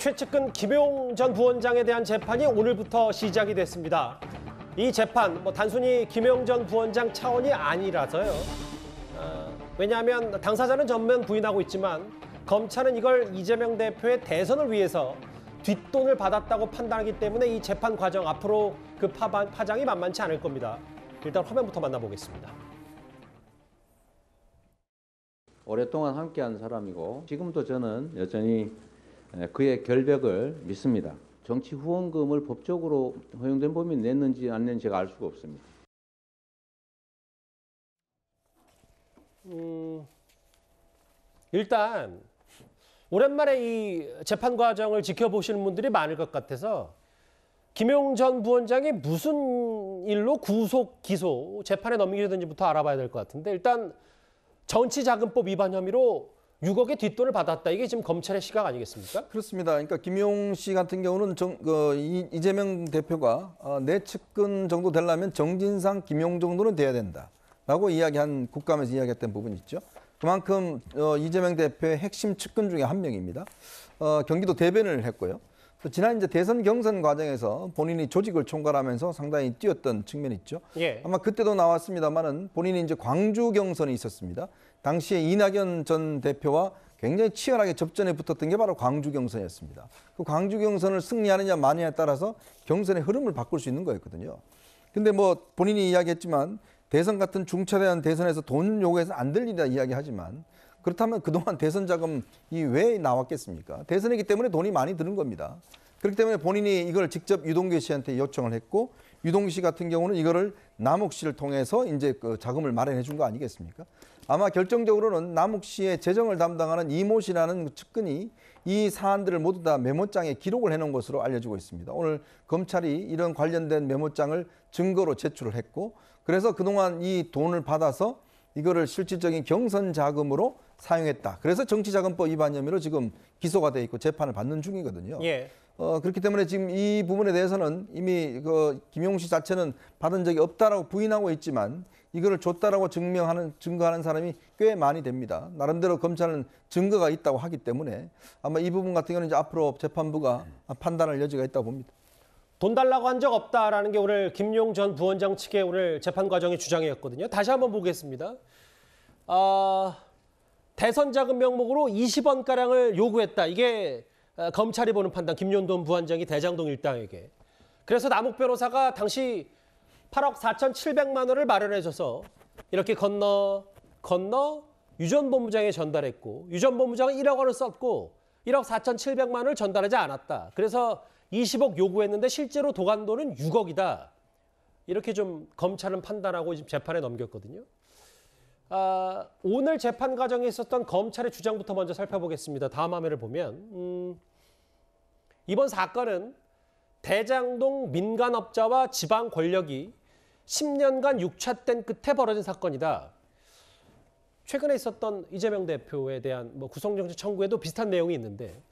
최측근 김용 전 부원장에 대한 재판이 오늘부터 시작이 됐습니다. 이 재판 뭐 단순히 김용 전 부원장 차원이 아니라서요. 아, 왜냐하면 당사자는 전면 부인하고 있지만 검찰은 이걸 이재명 대표의 대선을 위해서 뒷돈을 받았다고 판단하기 때문에 이 재판 과정 앞으로 그 파반, 파장이 만만치 않을 겁니다. 일단 화면부터 만나보겠습니다. 오랫동안 함께한 사람이고 지금도 저는 여전히 예, 그의 결백을 믿습니다. 정치 후원금을 법적으로 허용된 범위 냈는지 안 냈는지 제가 알 수가 없습니다. 음, 일단 오랜만에 이 재판 과정을 지켜보시는 분들이 많을 것 같아서 김용 전 부원장이 무슨 일로 구속, 기소, 재판에 넘기려든지부터 알아봐야 될 것 같은데 일단 정치자금법 위반 혐의로 6억의 뒷돈을 받았다. 이게 지금 검찰의 시각 아니겠습니까? 그렇습니다. 그러니까 김용 씨 같은 경우는 정, 어, 이재명 대표가 어, 내 측근 정도 되려면 정진상, 김용 정도는 돼야 된다. 라고 이야기한 국감에서 이야기했던 부분이 있죠. 그만큼 어, 이재명 대표의 핵심 측근 중에 한 명입니다. 어, 경기도 대변을 했고요. 또 지난 이제 대선 경선 과정에서 본인이 조직을 총괄하면서 상당히 뛰었던 측면이 있죠. 예. 아마 그때도 나왔습니다마는 본인이 이제 광주 경선이 있었습니다. 당시에 이낙연 전 대표와 굉장히 치열하게 접전에 붙었던 게 바로 광주 경선이었습니다. 그 광주 경선을 승리하느냐 마느냐에 따라서 경선의 흐름을 바꿀 수 있는 거였거든요. 근데 뭐 본인이 이야기했지만 대선 같은 중차대한 대선에서 돈 요구해서 안 들리다 이야기하지만 그렇다면 그동안 대선 자금이 왜 나왔겠습니까? 대선이기 때문에 돈이 많이 드는 겁니다. 그렇기 때문에 본인이 이걸 직접 유동규 씨한테 요청을 했고 유동 씨 같은 경우는 이거를 남욱 씨를 통해서 이제 그 자금을 마련해 준 거 아니겠습니까? 아마 결정적으로는 남욱 씨의 재정을 담당하는 이모 씨라는 측근이 이 사안들을 모두 다 메모장에 기록을 해놓은 것으로 알려지고 있습니다. 오늘 검찰이 이런 관련된 메모장을 증거로 제출을 했고 그래서 그동안 이 돈을 받아서 이거를 실질적인 경선 자금으로 사용했다. 그래서 정치자금법 위반 혐의로 지금 기소가 돼 있고 재판을 받는 중이거든요. 예. 어, 그렇기 때문에 지금 이 부분에 대해서는 이미 그 김용 씨 자체는 받은 적이 없다라고 부인하고 있지만 이거를 줬다라고 증명하는 증거하는 사람이 꽤 많이 됩니다. 나름대로 검찰은 증거가 있다고 하기 때문에 아마 이 부분 같은 경우는 이제 앞으로 재판부가 판단할 여지가 있다고 봅니다. 돈 달라고 한 적 없다라는 게 오늘 김용 전 부원장 측의 오늘 재판 과정의 주장이었거든요. 다시 한번 보겠습니다. 아. 대선 자금 명목으로 20원 가량을 요구했다. 이게 어, 검찰이 보는 판단 김연돈 부원장이 대장동 일당에게. 그래서 남욱 변호사가 당시 8억 4,700만 원을 마련해줘서 이렇게 건너 건너 유전 본부장에 전달했고 유전 본부장은 1억 원을 썼고 1억 4,700만 원을 전달하지 않았다. 그래서 20억 요구했는데 실제로 도간 도는 6억이다. 이렇게 좀 검찰은 판단하고 지금 재판에 넘겼거든요. 아, 오늘 재판 과정에 있었던 검찰의 주장부터 먼저 살펴보겠습니다. 다음 화면을 보면 음, 이번 사건은 대장동 민간업자와 지방 권력이 10년간 육차된 끝에 벌어진 사건이다. 최근에 있었던 이재명 대표에 대한 뭐구성정장 청구에도 비슷한 내용이 있는데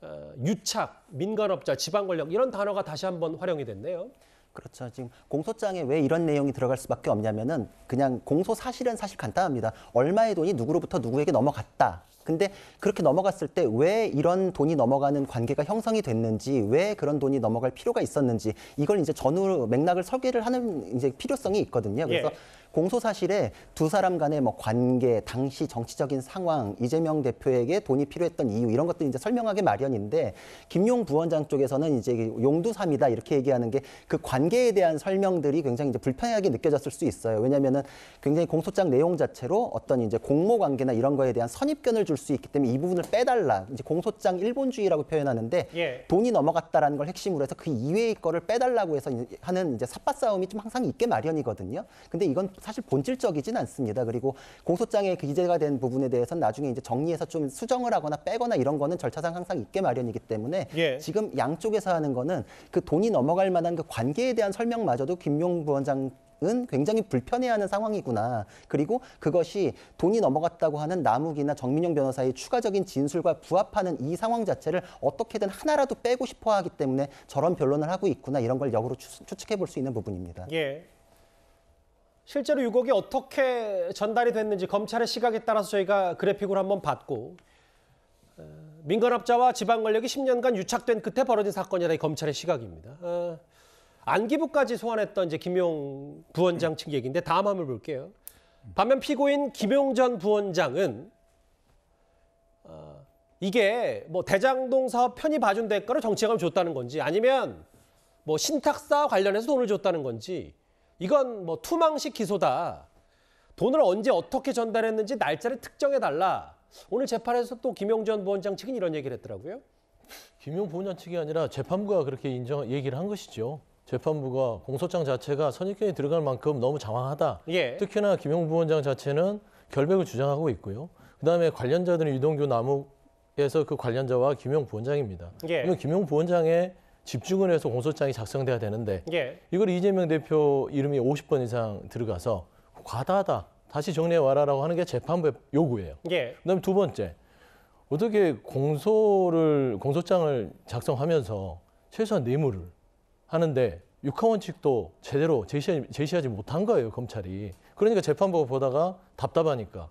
어, 유착, 민간업자, 지방 권력 이런 단어가 다시 한번 활용이 됐네요. 그렇죠. 지금 공소장에 왜 이런 내용이 들어갈 수밖에 없냐면은 그냥 공소 사실은 사실 간단합니다. 얼마의 돈이 누구로부터 누구에게 넘어갔다. 근데 그렇게 넘어갔을 때 왜 이런 돈이 넘어가는 관계가 형성이 됐는지 왜 그런 돈이 넘어갈 필요가 있었는지 이걸 이제 전후 맥락을 설계를 하는 이제 필요성이 있거든요. 예. 그래서 예. 공소 사실에 두 사람 간의 뭐 관계, 당시 정치적인 상황, 이재명 대표에게 돈이 필요했던 이유 이런 것들 이제 설명하기 마련인데 김용 부원장 쪽에서는 이제 용두삼이다 이렇게 얘기하는 게 그 관계에 대한 설명들이 굉장히 이제 불편하게 느껴졌을 수 있어요. 왜냐면은 굉장히 공소장 내용 자체로 어떤 이제 공모 관계나 이런 거에 대한 선입견을 줄수 있기 때문에 이 부분을 빼달라. 이제 공소장 일본주의라고 표현하는데 예. 돈이 넘어갔다라는 걸 핵심으로 해서 그 이외의 거를 빼달라고 해서 하는 이제 삿바 싸움이 좀 항상 있게 마련이거든요. 근데 이건 사실 본질적이진 않습니다. 그리고 공소장에 그 기재가 된 부분에 대해서는 나중에 이제 정리해서 좀 수정을 하거나 빼거나 이런 거는 절차상 항상 있게 마련이기 때문에 예. 지금 양쪽에서 하는 거는 그 돈이 넘어갈 만한 그 관계에 대한 설명마저도 김용 부원장 은 굉장히 불편해하는 상황이구나. 그리고 그것이 돈이 넘어갔다고 하는 남욱이나 정민용 변호사의 추가적인 진술과 부합하는 이 상황 자체를 어떻게든 하나라도 빼고 싶어 하기 때문에 저런 변론을 하고 있구나 이런 걸 역으로 추측해 볼 수 있는 부분입니다. 예. 실제로 유곡이 어떻게 전달이 됐는지 검찰의 시각에 따라서 저희가 그래픽으로 한번 봤고 어, 민간업자와 지방 권력이 10년간 유착된 끝에 벌어진 사건이라 이 검찰의 시각입니다. 어. 안기부까지 소환했던 이제 김용 부원장 측 얘기인데 다음 한 번 볼게요. 반면 피고인 김용 전 부원장은 어, 이게 뭐 대장동 사업 편히 봐준 대가로 정치감을 줬다는 건지 아니면 뭐 신탁사 관련해서 돈을 줬다는 건지 이건 뭐 투망식 기소다. 돈을 언제 어떻게 전달했는지 날짜를 특정해달라. 오늘 재판에서 또 김용전 부원장 측은 이런 얘기를 했더라고요. 김용 부원장 측이 아니라 재판부가 그렇게 인정 얘기를 한 것이죠. 재판부가 공소장 자체가 선입견이 들어갈 만큼 너무 장황하다. 예. 특히나 김용 부원장 자체는 결백을 주장하고 있고요. 그다음에 관련자들은 유동규 나무에서그 관련자와 김용 부원장입니다. 예. 그러면 김용 부원장에 집중을 해서 공소장이 작성돼야 되는데 예. 이걸 이재명 대표 이름이 50번 이상 들어가서 과다하다. 다시 정리해 와라라고 하는 게 재판부의 요구예요. 예. 그다음에 두 번째 어떻게 공소를 공소장을 작성하면서 최소한 뇌물을 하는데 육하원칙도 제대로 제시하, 지 못한 거예요, 검찰이. 그러니까 재판부가 보다가 답답하니까.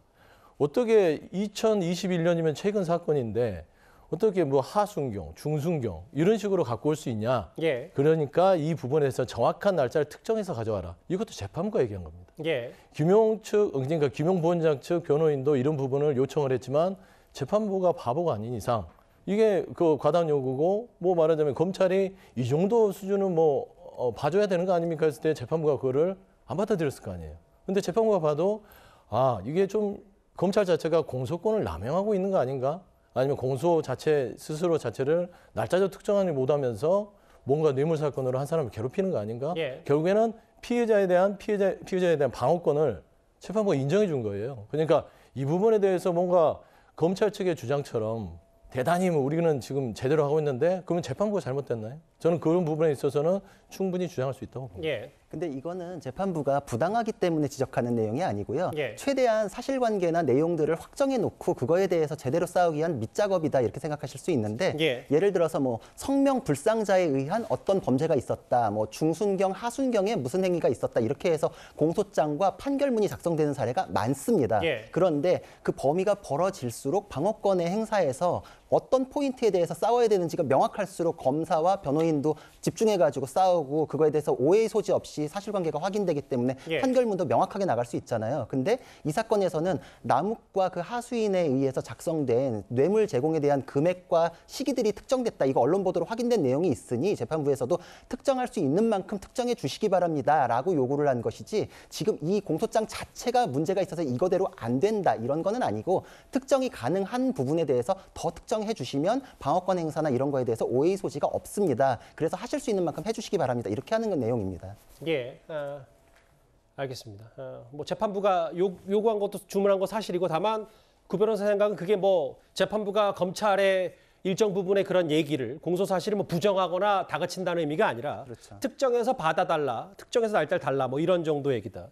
어떻게 2021년이면 최근 사건인데 어떻게 뭐 하순경, 중순경 이런 식으로 갖고 올 수 있냐. 예. 그러니까 이 부분에서 정확한 날짜를 특정해서 가져와라. 이것도 재판부가 얘기한 겁니다. 예. 김용 측, 그러니까 김용 부원장 측 변호인도 이런 부분을 요청을 했지만 재판부가 바보가 아닌 이상 이게 그과당 요구고 뭐 말하자면 검찰이 이 정도 수준은 뭐 어, 봐줘야 되는 거 아닙니까 했을 때 재판부가 그거를 안 받아들였을 거 아니에요. 근데 재판부가 봐도 아 이게 좀 검찰 자체가 공소권을 남용하고 있는 거 아닌가? 아니면 공소 자체 스스로 자체를 날짜적 특정하지 못하면서 뭔가 뇌물 사건으로 한 사람을 괴롭히는 거 아닌가? 예. 결국에는 피해자에 대한 피해자 피해자에 대한 방어권을 재판부가 인정해 준 거예요. 그러니까 이 부분에 대해서 뭔가 검찰 측의 주장처럼 대단히 뭐 우리는 지금 제대로 하고 있는데 그러면 재판부가 잘못됐나요? 저는 그런 부분에 있어서는 충분히 주장할 수 있다고 봅니다. 예. 근데 이거는 재판부가 부당하기 때문에 지적하는 내용이 아니고요. 예. 최대한 사실관계나 내용들을 확정해 놓고 그거에 대해서 제대로 싸우기 위한 밑작업이다 이렇게 생각하실 수 있는데 예. 를 들어서 뭐 성명 불상자에 의한 어떤 범죄가 있었다, 뭐 중순경, 하순경에 무슨 행위가 있었다 이렇게 해서 공소장과 판결문이 작성되는 사례가 많습니다. 예. 그런데 그 범위가 벌어질수록 방어권의 행사에서 어떤 포인트에 대해서 싸워야 되는지가 명확할수록 검사와 변호인 연예인도 집중해가지고 싸우고 그거에 대해서 오해의 소지 없이 사실관계가 확인되기 때문에 예. 판결문도 명확하게 나갈 수 있잖아요. 근데 이 사건에서는 남욱과 그 하수인에 의해서 작성된 뇌물 제공에 대한 금액과 시기들이 특정됐다. 이거 언론 보도로 확인된 내용이 있으니 재판부에서도 특정할 수 있는 만큼 특정해 주시기 바랍니다라고 요구를 한 것이지 지금 이 공소장 자체가 문제가 있어서 이거대로 안 된다 이런 거는 아니고 특정이 가능한 부분에 대해서 더 특정해 주시면 방어권 행사나 이런 거에 대해서 오해의 소지가 없습니다. 그래서 하실 수 있는 만큼 해주시기 바랍니다. 이렇게 하는 건 내용입니다. 예. 어, 알겠습니다. 어, 뭐 재판부가 요, 요구한 것도 주문한 거 사실이고 다만 구 변호사 생각은 그게 뭐 재판부가 검찰의 일정 부분의 그런 얘기를 공소 사실을 뭐 부정하거나 다그친다는 의미가 아니라 그렇죠. 특정에서 받아달라, 특정에서 날짜를 달라 뭐 이런 정도 얘기다.